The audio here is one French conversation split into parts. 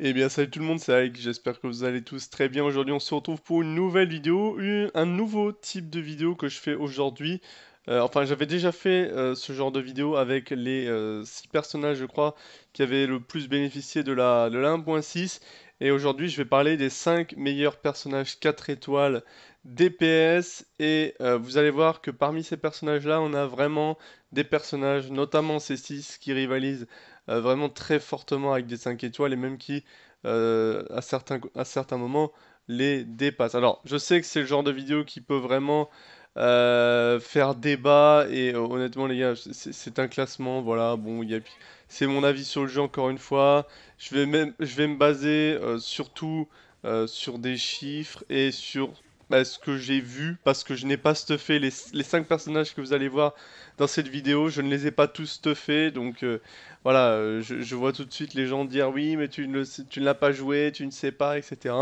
Eh bien salut tout le monde, c'est Alex, j'espère que vous allez tous très bien. Aujourd'hui on se retrouve pour une nouvelle vidéo, un nouveau type de vidéo que je fais aujourd'hui. Euh, enfin j'avais déjà fait euh, ce genre de vidéo avec les 6 euh, personnages je crois qui avaient le plus bénéficié de la, de la 1.6. Et aujourd'hui je vais parler des 5 meilleurs personnages 4 étoiles DPS. Et vous allez voir que parmi ces personnages là on a vraiment des personnages, notamment ces 6 qui rivalisent euh, vraiment très fortement avec des 5 étoiles et même qui, euh, à, certains, à certains moments, les dépasse. Alors, je sais que c'est le genre de vidéo qui peut vraiment euh, faire débat et honnêtement, les gars, c'est un classement. Voilà, bon, a... c'est mon avis sur le jeu encore une fois. Je vais, même, je vais me baser surtout sur des chiffres et sur ce que j'ai vu, parce que je n'ai pas stuffé les, les 5 personnages que vous allez voir dans cette vidéo, je ne les ai pas tous stuffés, donc euh, voilà, euh, je, vois tout de suite les gens dire oui, mais tu ne, l'as pas joué, tu ne sais pas, etc.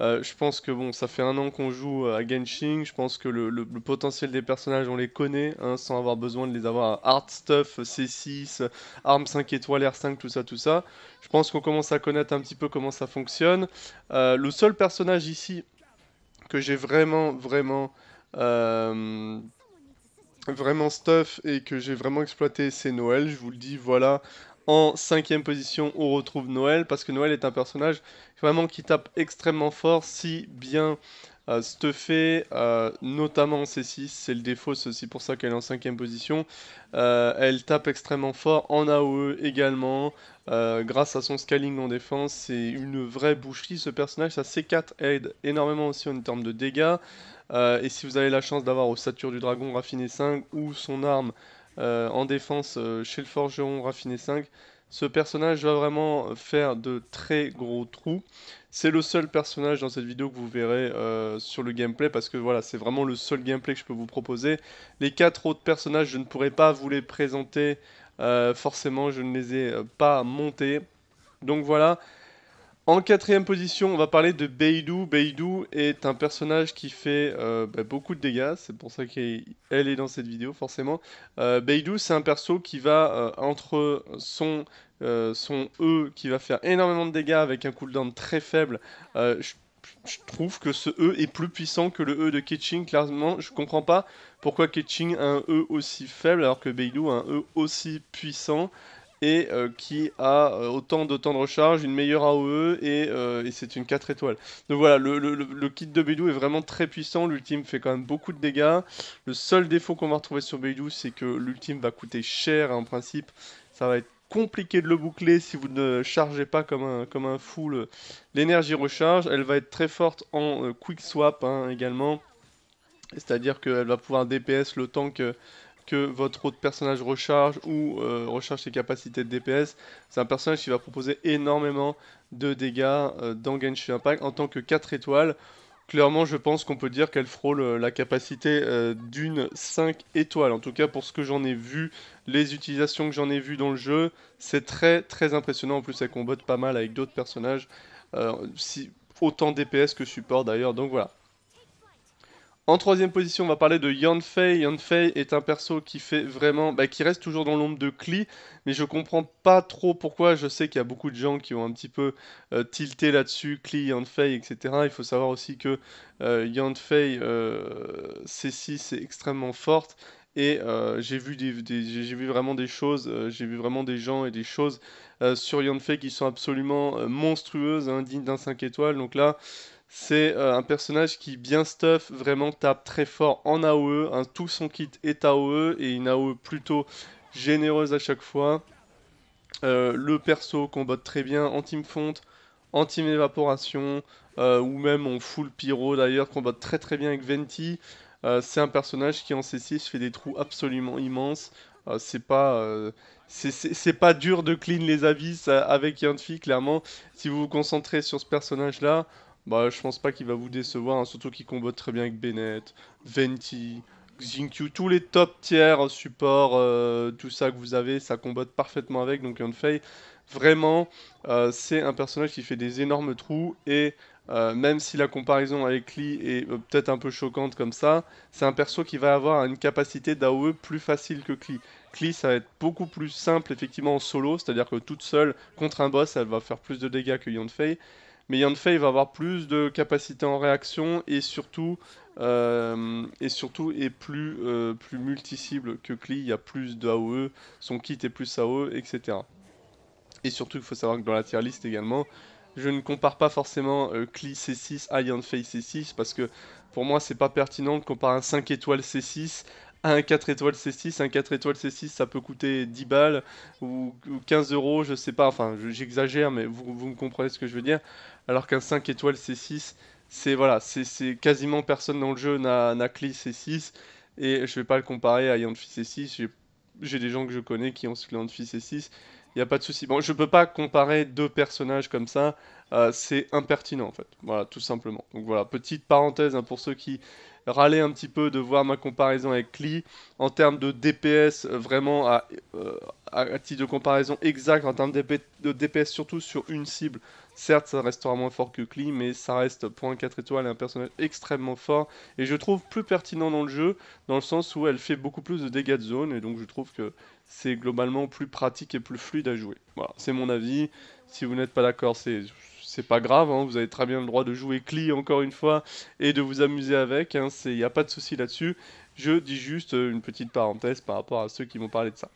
Euh, je pense que bon, ça fait un an qu'on joue à Genshin, je pense que le, potentiel des personnages, on les connaît, hein, sans avoir besoin de les avoir Hard Stuff, C6, Arme 5 étoiles, R5, tout ça, tout ça. Je pense qu'on commence à connaître un petit peu comment ça fonctionne. le seul personnage ici que j'ai vraiment, vraiment, euh, vraiment stuff et que j'ai vraiment exploité, c'est Noël. Je vous le dis, voilà. En cinquième position, on retrouve Noël parce que Noël est un personnage vraiment qui tape extrêmement fort, si bien euh, euh, notamment en C6, c'est le défaut, c'est aussi pour ça qu'elle est en cinquième position. Euh, elle tape extrêmement fort en AOE également, euh, grâce à son scaling en défense, c'est une vraie boucherie ce personnage, sa C4 aide énormément aussi en termes de dégâts, et si vous avez la chance d'avoir au Sature du Dragon raffiné 5 ou son arme en défense chez le forgeron raffiné 5, ce personnage va vraiment faire de très gros trous. C'est le seul personnage dans cette vidéo que vous verrez euh, sur le gameplay parce que voilà, c'est vraiment le seul gameplay que je peux vous proposer. Les quatre autres personnages, je ne pourrai pas vous les présenter. Euh, forcément, je ne les ai euh, pas montés. Donc voilà, en quatrième position, on va parler de Beidou. Beidou est un personnage qui fait euh, bah, beaucoup de dégâts, c'est pour ça qu'elle est dans cette vidéo forcément. Euh, Beidou, c'est un perso qui va euh, entre son, son E qui va faire énormément de dégâts avec un cooldown très faible. Je, trouve que ce E est plus puissant que le E de Ketching, clairement. Je comprends pas pourquoi Ketching a un E aussi faible alors que Beidou a un E aussi puissant et euh, qui a euh, autant de temps de recharge, une meilleure AOE euh, et, c'est une 4 étoiles. Donc voilà, le, kit de Beidou est vraiment très puissant, l'ultime fait quand même beaucoup de dégâts. Le seul défaut qu'on va retrouver sur Beidou, c'est que l'ultime va coûter cher hein, en principe, ça va être compliqué de le boucler si vous ne chargez pas comme un, comme un fou l'énergie recharge. Elle va être très forte en quick swap hein, également. C'est-à-dire qu'elle va pouvoir DPS le temps que que votre autre personnage recharge ou euh, recharge ses capacités de DPS. C'est un personnage qui va proposer énormément de dégâts euh, dans Genshin Impact. En tant que 4 étoiles, clairement je pense qu'on peut dire qu'elle frôle euh, la capacité d'une 5 étoiles. En tout cas pour ce que j'en ai vu, les utilisations que j'en ai vues dans le jeu, c'est très très impressionnant. En plus elle combotte pas mal avec d'autres personnages, autant DPS que support d'ailleurs. Donc voilà. En troisième position, on va parler de Yanfei. Yanfei est un perso qui fait vraiment, bah, qui reste toujours dans l'ombre de Klee, mais je comprends pas trop pourquoi. Je sais qu'il y a beaucoup de gens qui ont un petit peu euh, tilté là-dessus, Klee, Yanfei, etc. Il faut savoir aussi que Yanfei euh, euh c'est 6 extrêmement forte et euh, j'ai vu vraiment des choses j'ai vu vraiment des gens et des choses sur Yanfei qui sont absolument monstrueuses hein, dignes d'un 5 étoiles donc là c'est euh, un personnage qui, bien stuff, vraiment tape très fort en AOE. tout son kit est AOE et une AOE plutôt généreuse à chaque fois. Euh, le perso combat très bien en team fonte, en team évaporation, euh, ou même en full pyro d'ailleurs, combat très très bien avec Venti. c'est un personnage qui en C6 fait des trous absolument immenses. c'est pas, pas dur de clean les avis avec Yanfi, clairement. Si vous vous concentrez sur ce personnage là, bah, je pense pas qu'il va vous décevoir, hein, surtout qu'il combat très bien avec Bennett, Venti, Xinqiu, tous les top tiers support, euh, tout ça que vous avez, ça combatte parfaitement avec. Donc Yonfei, vraiment, euh, c'est un personnage qui fait des énormes trous et euh, même si la comparaison avec Lee est peut-être un peu choquante comme ça, c'est un perso qui va avoir une capacité d'AOE plus facile que Klee. Klee, ça va être beaucoup plus simple effectivement en solo, c'est-à-dire que toute seule, contre un boss, elle va faire plus de dégâts que Yonfei mais Yanfei va avoir plus de capacité en réaction et surtout euh, surtout est plus euh, plus multi-cible que Klee, il y a plus de AOE, son kit est plus AOE, etc. Et surtout il faut savoir que dans la tier list également, je ne compare pas forcément euh, C6 à Yanfei C6 parce que pour moi c'est pas pertinent de comparer un 5 étoiles C6 à un 4 étoiles C6, un 4 étoiles C6 ça peut coûter 10 balles ou, 15 euros, je sais pas, enfin j'exagère mais vous me comprenez ce que je veux dire alors qu'un 5 étoiles C6, c'est voilà, c'est quasiment personne dans le jeu n'a clé C6, et je vais pas le comparer à Yandfi C6, j'ai des gens que je connais qui ont ce Yandfi C6, il n'y a pas de souci. Bon, je peux pas comparer deux personnages comme ça, euh, c'est impertinent en fait, voilà, tout simplement. Donc voilà, petite parenthèse hein, pour ceux qui râlaient un petit peu de voir ma comparaison avec cli. En termes de DPS, vraiment à, euh, à titre de comparaison exact, en termes de DPS, surtout sur une cible, Certes, ça restera moins fort que Klee, mais ça reste pour un 4 étoiles un personnage extrêmement fort et je trouve plus pertinent dans le jeu, dans le sens où elle fait beaucoup plus de dégâts de zone et donc je trouve que c'est globalement plus pratique et plus fluide à jouer. Voilà, c'est mon avis. Si vous n'êtes pas d'accord, c'est c'est pas grave, hein. vous avez très bien le droit de jouer Klee encore une fois et de vous amuser avec, il hein. n'y a pas de souci là-dessus. Je dis juste euh, une petite parenthèse par rapport à ceux qui m'ont parlé de ça.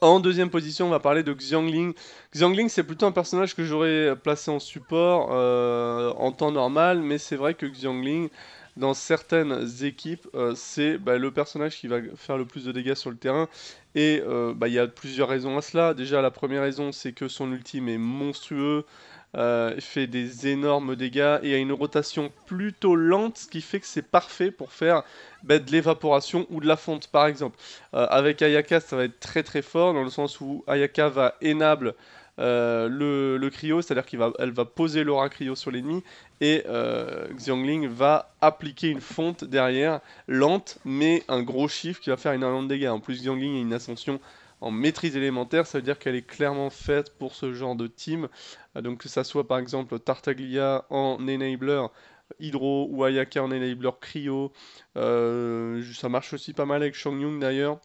En deuxième position, on va parler de Xiangling. Xiangling, c'est plutôt un personnage que j'aurais placé en support euh, en temps normal, mais c'est vrai que Xiangling, dans certaines équipes, euh, c'est bah, le personnage qui va faire le plus de dégâts sur le terrain. Et euh, bah, il y a plusieurs raisons à cela. Déjà, la première raison, c'est que son ultime est monstrueux. Euh, fait des énormes dégâts et a une rotation plutôt lente, ce qui fait que c'est parfait pour faire bah, de l'évaporation ou de la fonte par exemple. Euh, avec Ayaka, ça va être très très fort dans le sens où Ayaka va énable euh, le, le, cryo, c'est-à-dire qu'elle va, va poser l'aura cryo sur l'ennemi et Xiangling va appliquer une fonte derrière, lente, mais un gros chiffre qui va faire énormément de dégâts. En plus, Xiangling a une ascension en maîtrise élémentaire, ça veut dire qu'elle est clairement faite pour ce genre de team. Euh, donc que ça soit par exemple Tartaglia en enabler, Hydro ou Ayaka en enabler Cryo. Euh, ça marche aussi pas mal avec Shang d'ailleurs.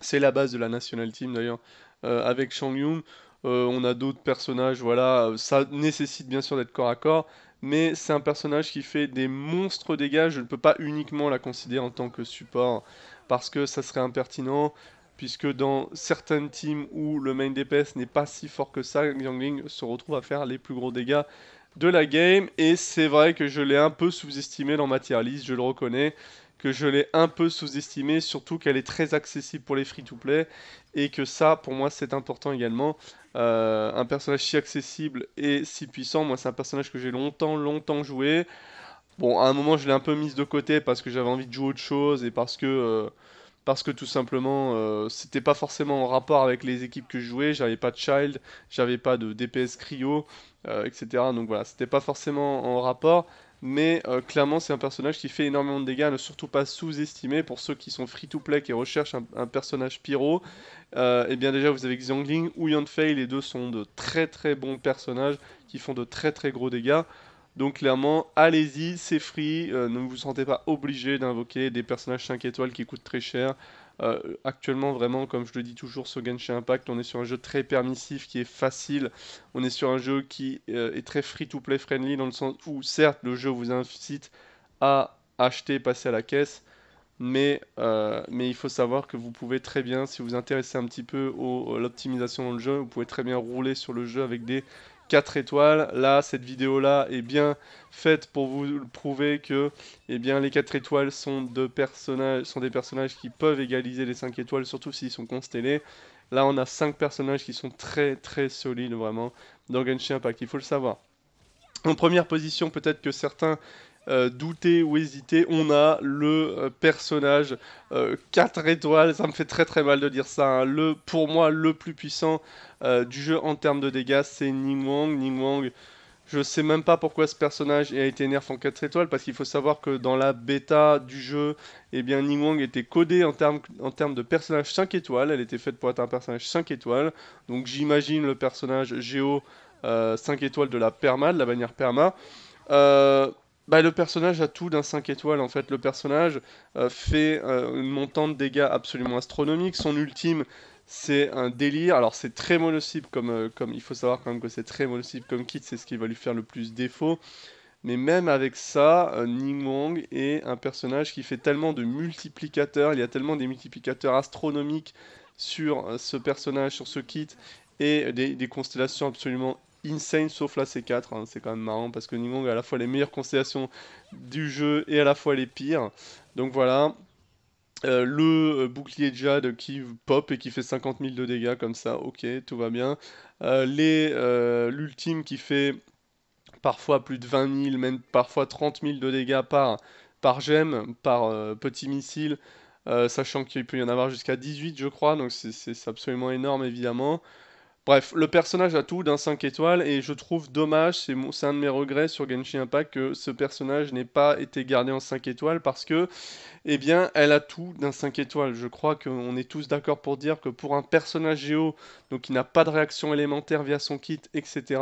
C'est la base de la National Team d'ailleurs euh, avec Shang on a d'autres personnages, voilà, ça nécessite bien sûr d'être corps à corps, mais c'est un personnage qui fait des monstres dégâts. Je ne peux pas uniquement la considérer en tant que support parce que ça serait impertinent puisque dans certaines teams où le main DPS n'est pas si fort que ça, Yangling se retrouve à faire les plus gros dégâts de la game, et c'est vrai que je l'ai un peu sous-estimé dans ma je le reconnais, que je l'ai un peu sous-estimé, surtout qu'elle est très accessible pour les free-to-play, et que ça, pour moi, c'est important également. Euh, un personnage si accessible et si puissant, moi c'est un personnage que j'ai longtemps, longtemps joué. Bon, à un moment, je l'ai un peu mise de côté parce que j'avais envie de jouer autre chose et parce que... Euh, parce que tout simplement euh, c'était pas forcément en rapport avec les équipes que je jouais, j'avais pas de child, j'avais pas de DPS cryo, euh, etc. Donc voilà, c'était pas forcément en rapport, mais euh, clairement c'est un personnage qui fait énormément de dégâts, ne surtout pas sous-estimer pour ceux qui sont free to play qui recherchent un, personnage pyro. et eh bien déjà vous avez Xiangling ou Yanfei, les deux sont de très très bons personnages qui font de très très gros dégâts. Donc clairement, allez-y, c'est free, euh, ne vous sentez pas obligé d'invoquer des personnages 5 étoiles qui coûtent très cher. Euh, actuellement, vraiment, comme je le dis toujours sur Genshin Impact, on est sur un jeu très permissif, qui est facile. On est sur un jeu qui euh, est très free-to-play friendly, dans le sens où, certes, le jeu vous incite à acheter, passer à la caisse, mais, mais il faut savoir que vous pouvez très bien, si vous vous intéressez un petit peu à l'optimisation dans le jeu, vous pouvez très bien rouler sur le jeu avec des 4 étoiles. Là, cette vidéo-là est bien faite pour vous prouver que eh bien, les 4 étoiles sont, personnages, sont des personnages qui peuvent égaliser les 5 étoiles, surtout s'ils sont constellés. Là, on a 5 personnages qui sont très très solides, vraiment, dans Genshin Impact, il faut le savoir. En première position, peut-être que certains euh, douter ou hésiter, on a le euh, personnage 4 euh, étoiles, ça me fait très très mal de dire ça, hein. le, pour moi le plus puissant du jeu en termes de dégâts, c'est Ning Wang. Ning Wang, je sais même pas pourquoi ce personnage a été nerf en 4 étoiles, parce qu'il faut savoir que dans la bêta du jeu, eh bien Ning était codé en termes, en termes de personnage 5 étoiles, elle était faite pour être un personnage 5 étoiles, donc j'imagine le personnage Géo 5 étoiles de la perma, de la bannière perma. Euh, bah, le personnage a tout d'un 5 étoiles en fait. Le personnage euh, fait euh, une montante de dégâts absolument astronomique. Son ultime, c'est un délire. Alors c'est très monocible, comme, euh, comme il faut savoir quand même que c'est très monocible comme kit, c'est ce qui va lui faire le plus défaut. Mais même avec ça, Wong est un personnage qui fait tellement de multiplicateurs, il y a tellement des multiplicateurs astronomiques sur ce personnage, sur ce kit, et des, des constellations absolument insane sauf la C4. Hein, c'est quand même marrant parce que Ningong a à la fois les meilleures constellations du jeu et à la fois les pires. Donc voilà. Euh, le euh, bouclier Jade qui pop et qui fait 50 000 de dégâts comme ça, ok, tout va bien. Euh, l'ultime qui fait parfois plus de 20 000, même parfois 30 000 de dégâts par, par gemme, par petit missile, sachant qu'il peut y en avoir jusqu'à 18 je crois, donc c'est absolument énorme évidemment. Bref, le personnage a tout d'un 5 étoiles et je trouve dommage, c'est, un de mes regrets sur Genshin Impact que ce personnage n'ait pas été gardé en 5 étoiles parce que, eh bien, elle a tout d'un 5 étoiles. Je crois qu'on est tous d'accord pour dire que pour un personnage géo, donc qui n'a pas de réaction élémentaire via son kit, etc.,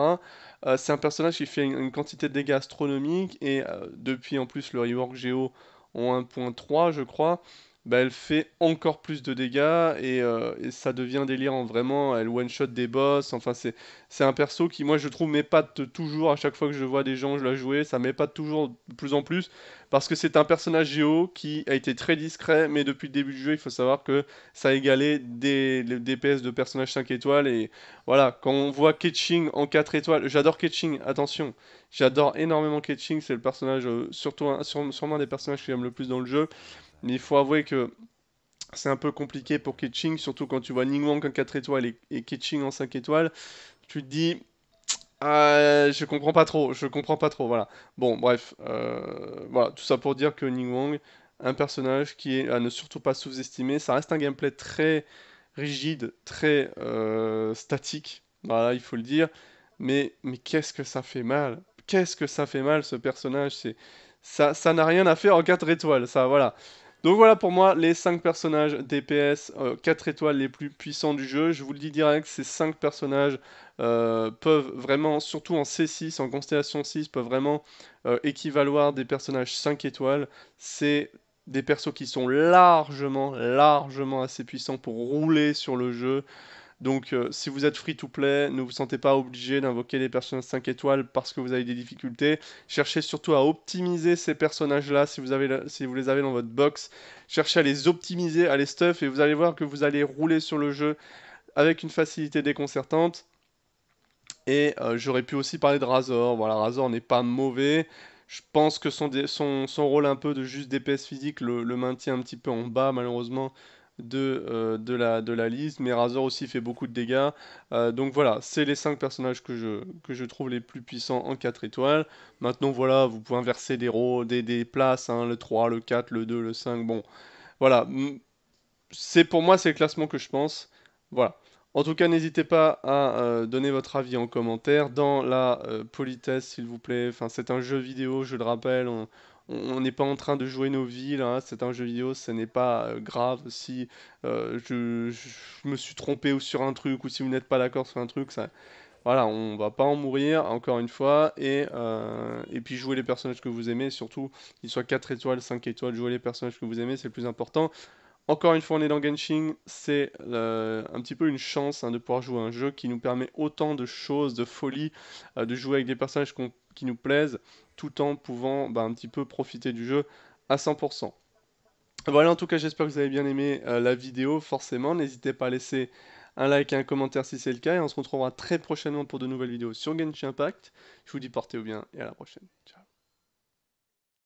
euh, c'est un personnage qui fait une, quantité de dégâts astronomiques et euh, depuis en plus le rework géo en 1.3, je crois. Bah, elle fait encore plus de dégâts euh, et, ça devient délirant. Vraiment, elle one-shot des boss. Enfin, c'est, un perso qui, moi, je trouve, m'épate toujours. À chaque fois que je vois des gens je la jouer, ça m'épate toujours de plus en plus. Parce que c'est un personnage géo qui a été très discret, mais depuis le début du jeu, il faut savoir que ça a égalé des, DPS de personnages 5 étoiles. Et voilà, quand on voit Ketching en 4 étoiles, j'adore Ketching, attention. J'adore énormément Ketching, c'est le personnage, euh, surtout sûrement un des personnages que j'aime le plus dans le jeu. Mais il faut avouer que c'est un peu compliqué pour Ketching surtout quand tu vois Wang en 4 étoiles et, Ketching en 5 étoiles. Tu te dis, ah, je comprends pas trop, je comprends pas trop, voilà. Bon, bref, euh, voilà, tout ça pour dire que Wang, un personnage qui est à ne surtout pas sous-estimer, ça reste un gameplay très rigide, très euh, statique, voilà, il faut le dire. Mais, mais qu'est-ce que ça fait mal Qu'est-ce que ça fait mal ce personnage C'est ça, ça n'a rien à faire en 4 étoiles, ça, voilà. Donc voilà pour moi les 5 personnages DPS 4 euh, étoiles les plus puissants du jeu. Je vous le dis direct, ces 5 personnages euh, peuvent vraiment, surtout en C6, en Constellation 6, peuvent vraiment euh, équivaloir des personnages 5 étoiles. C'est des persos qui sont largement, largement assez puissants pour rouler sur le jeu. Donc, euh, si vous êtes free to play, ne vous sentez pas obligé d'invoquer les personnages 5 étoiles parce que vous avez des difficultés. Cherchez surtout à optimiser ces personnages-là si, vous si vous les avez dans votre box. Cherchez à les optimiser, à les stuff, et vous allez voir que vous allez rouler sur le jeu avec une facilité déconcertante. Et euh, j'aurais pu aussi parler de Razor. Voilà, Razor n'est pas mauvais. Je pense que son, son, rôle un peu de juste DPS physique le maintient un petit peu en bas, malheureusement, de, euh, de, la, de la liste. Mais Razor aussi fait beaucoup de dégâts. Euh, donc voilà, c'est les 5 personnages que je, que je trouve les plus puissants en 4 étoiles. Maintenant, voilà, vous pouvez inverser des, des, des places, hein, le 3, le 4, le 2, le 5. Bon, voilà. C'est pour moi, c'est le classement que je pense. Voilà. En tout cas, n'hésitez pas à euh, donner votre avis en commentaire. Dans la politesse, s'il vous plaît. Enfin, c'est un jeu vidéo, je le rappelle. On, on n'est pas en train de jouer nos vies, là, hein, c'est un jeu vidéo, ce n'est pas euh, grave si euh, je, me suis trompé ou sur un truc, ou si vous n'êtes pas d'accord sur un truc, ça... Voilà, on va pas en mourir, encore une fois, et, euh, et puis jouer les personnages que vous aimez, surtout qu'ils soient 4 étoiles, 5 étoiles, jouer les personnages que vous aimez, c'est le plus important. Encore une fois, on est dans Genshin, c'est euh, un petit peu une chance hein, de pouvoir jouer à un jeu qui nous permet autant de choses, de folie, euh, de jouer avec des personnages qui nous plaisent, tout en pouvant bah, un petit peu profiter du jeu à 100%. Voilà, en tout cas, j'espère que vous avez bien aimé euh, la vidéo, forcément. N'hésitez pas à laisser un like et un commentaire si c'est le cas, et on se retrouvera très prochainement pour de nouvelles vidéos sur Genshin Impact. Je vous dis portez-vous bien, et à la prochaine. Ciao